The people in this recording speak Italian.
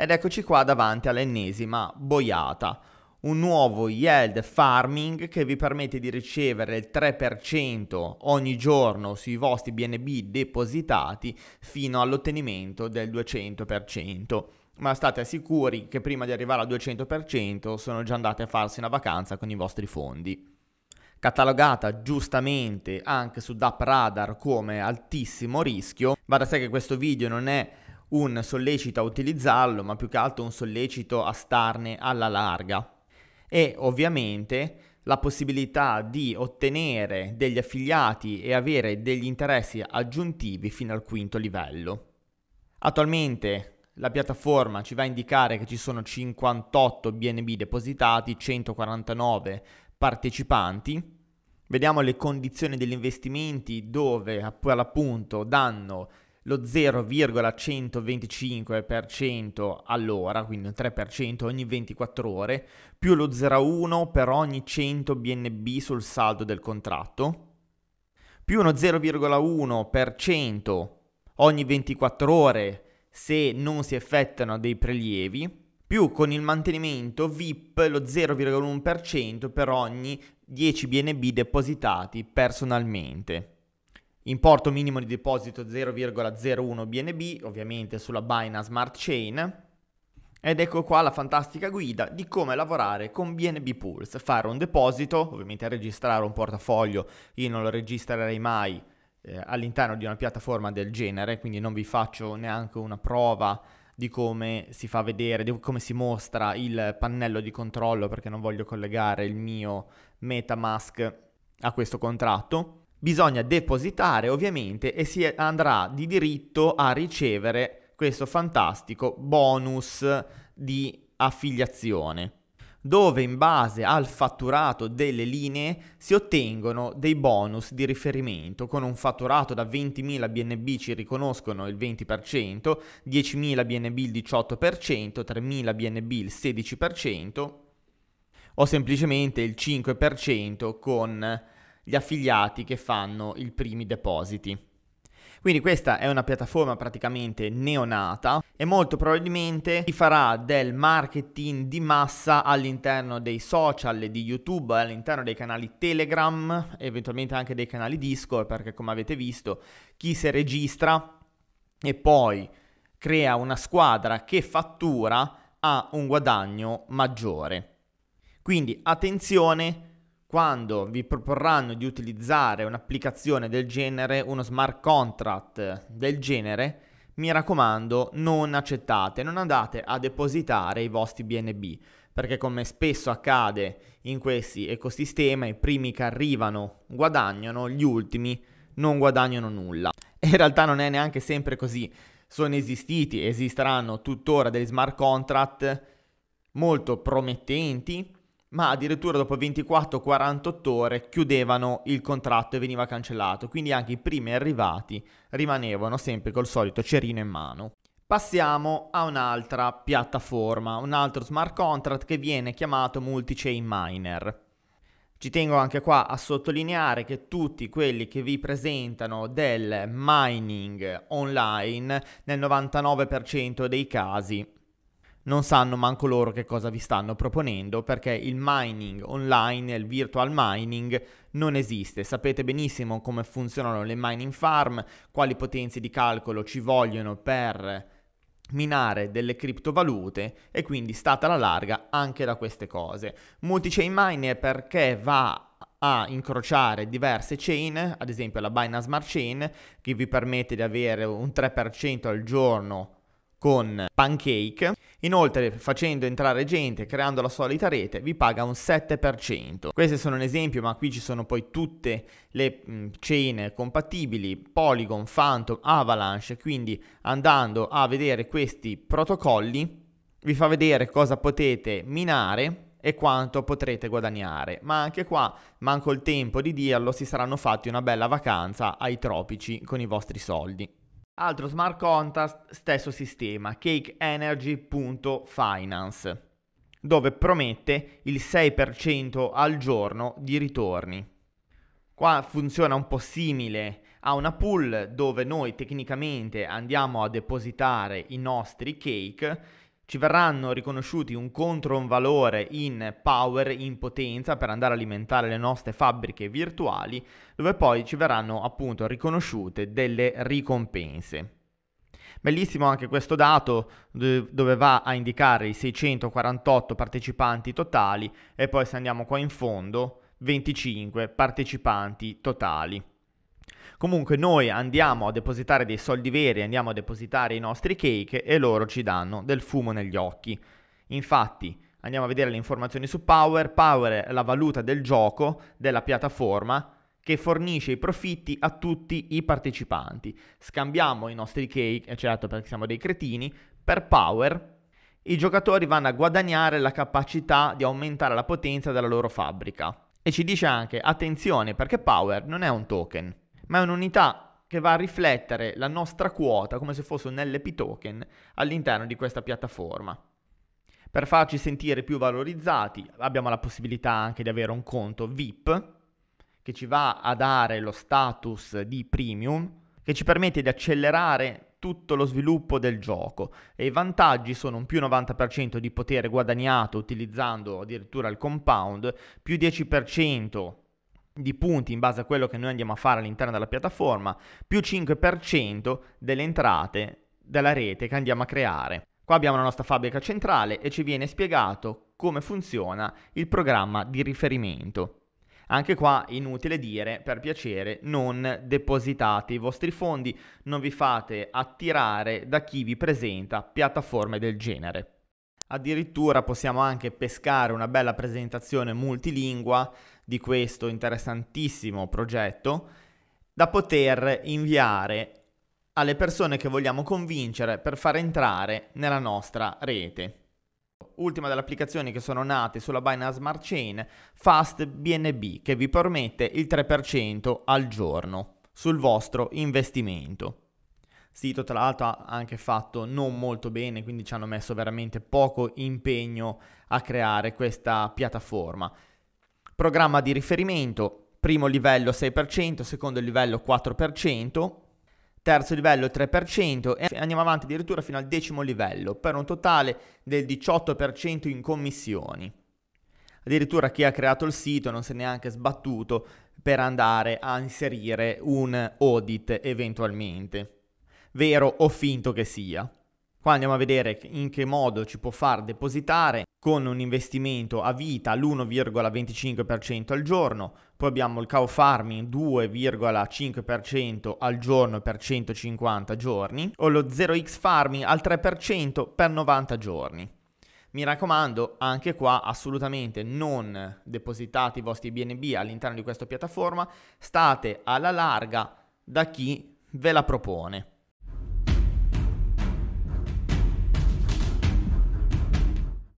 Ed eccoci qua davanti all'ennesima boiata. Un nuovo yield farming che vi permette di ricevere il 3% ogni giorno sui vostri BNB depositati fino all'ottenimento del 200%. Ma state sicuri che prima di arrivare al 200% sono già andate a farsi una vacanza con i vostri fondi catalogata giustamente anche su DAP Radar come altissimo rischio. Va da sé che questo video non è un sollecito a utilizzarlo, ma più che altro un sollecito a starne alla larga. E ovviamente la possibilità di ottenere degli affiliati e avere degli interessi aggiuntivi fino al quinto livello. Attualmente la piattaforma ci va a indicare che ci sono 58 BNB depositati, 149 partecipanti. Vediamo le condizioni degli investimenti dove per l'appunto danno lo 0,125% all'ora, quindi un 3% ogni 24 ore, più lo 0,1 per ogni 100 BNB sul saldo del contratto, più uno 0,1% ogni 24 ore se non si effettuano dei prelievi, più con il mantenimento VIP lo 0,1% per ogni 10 BNB depositati personalmente. Importo minimo di deposito 0,01 BNB, ovviamente sulla Binance Smart Chain. Ed ecco qua la fantastica guida di come lavorare con BNB Pulse. fare un deposito, ovviamente registrare un portafoglio, io non lo registrerei mai eh, all'interno di una piattaforma del genere, quindi non vi faccio neanche una prova di come si fa vedere, di come si mostra il pannello di controllo perché non voglio collegare il mio Metamask a questo contratto bisogna depositare ovviamente e si andrà di diritto a ricevere questo fantastico bonus di affiliazione dove in base al fatturato delle linee si ottengono dei bonus di riferimento con un fatturato da 20.000 BNB ci riconoscono il 20%, 10.000 BNB il 18%, 3.000 BNB il 16% o semplicemente il 5% con gli affiliati che fanno i primi depositi. Quindi questa è una piattaforma praticamente neonata e molto probabilmente si farà del marketing di massa all'interno dei social di YouTube, all'interno dei canali Telegram, eventualmente anche dei canali Discord, perché come avete visto chi si registra e poi crea una squadra che fattura ha un guadagno maggiore. Quindi attenzione quando vi proporranno di utilizzare un'applicazione del genere, uno smart contract del genere, mi raccomando non accettate, non andate a depositare i vostri BNB, perché come spesso accade in questi ecosistemi, i primi che arrivano guadagnano, gli ultimi non guadagnano nulla. in realtà non è neanche sempre così. Sono esistiti, esisteranno tuttora degli smart contract molto promettenti, ma addirittura dopo 24-48 ore chiudevano il contratto e veniva cancellato, quindi anche i primi arrivati rimanevano sempre col solito cerino in mano. Passiamo a un'altra piattaforma, un altro smart contract che viene chiamato multi-chain miner. Ci tengo anche qua a sottolineare che tutti quelli che vi presentano del mining online nel 99% dei casi non sanno manco loro che cosa vi stanno proponendo perché il mining online, il virtual mining non esiste. Sapete benissimo come funzionano le mining farm, quali potenze di calcolo ci vogliono per minare delle criptovalute e quindi state alla larga anche da queste cose. Multichain è perché va a incrociare diverse chain, ad esempio la Binance Smart Chain, che vi permette di avere un 3% al giorno con Pancake. Inoltre, facendo entrare gente, creando la solita rete, vi paga un 7%. Questo sono un esempio, ma qui ci sono poi tutte le mm, chain compatibili, Polygon, Phantom, Avalanche, quindi andando a vedere questi protocolli, vi fa vedere cosa potete minare e quanto potrete guadagnare. Ma anche qua, manco il tempo di dirlo, si saranno fatti una bella vacanza ai tropici con i vostri soldi. Altro smart contract, stesso sistema, cakeenergy.finance, dove promette il 6% al giorno di ritorni. Qua funziona un po' simile a una pool dove noi tecnicamente andiamo a depositare i nostri cake ci verranno riconosciuti un contro un valore in power, in potenza, per andare a alimentare le nostre fabbriche virtuali, dove poi ci verranno appunto riconosciute delle ricompense. Bellissimo anche questo dato dove va a indicare i 648 partecipanti totali e poi se andiamo qua in fondo 25 partecipanti totali. Comunque noi andiamo a depositare dei soldi veri, andiamo a depositare i nostri cake e loro ci danno del fumo negli occhi. Infatti, andiamo a vedere le informazioni su Power. Power è la valuta del gioco della piattaforma che fornisce i profitti a tutti i partecipanti. Scambiamo i nostri cake, eh, certo perché siamo dei cretini, per Power. I giocatori vanno a guadagnare la capacità di aumentare la potenza della loro fabbrica. E ci dice anche, attenzione perché Power non è un token, ma è un'unità che va a riflettere la nostra quota come se fosse un LP token all'interno di questa piattaforma. Per farci sentire più valorizzati abbiamo la possibilità anche di avere un conto VIP che ci va a dare lo status di premium che ci permette di accelerare tutto lo sviluppo del gioco e i vantaggi sono un più 90% di potere guadagnato utilizzando addirittura il compound, più 10% di punti in base a quello che noi andiamo a fare all'interno della piattaforma, più 5% delle entrate della rete che andiamo a creare. Qua abbiamo la nostra fabbrica centrale e ci viene spiegato come funziona il programma di riferimento. Anche qua inutile dire, per piacere, non depositate i vostri fondi, non vi fate attirare da chi vi presenta piattaforme del genere. Addirittura possiamo anche pescare una bella presentazione multilingua di questo interessantissimo progetto da poter inviare alle persone che vogliamo convincere per far entrare nella nostra rete. Ultima delle applicazioni che sono nate sulla Binance Smart Chain, Fast BNB, che vi permette il 3% al giorno sul vostro investimento. Sito tra l'altro ha anche fatto non molto bene, quindi ci hanno messo veramente poco impegno a creare questa piattaforma. Programma di riferimento, primo livello 6%, secondo livello 4%, terzo livello 3% e andiamo avanti addirittura fino al decimo livello per un totale del 18% in commissioni. Addirittura chi ha creato il sito non si è neanche sbattuto per andare a inserire un audit eventualmente, vero o finto che sia. Qua andiamo a vedere in che modo ci può far depositare con un investimento a vita all'1,25% al giorno, poi abbiamo il cow farming 2,5% al giorno per 150 giorni o lo 0x farming al 3% per 90 giorni. Mi raccomando, anche qua assolutamente non depositate i vostri BNB all'interno di questa piattaforma, state alla larga da chi ve la propone.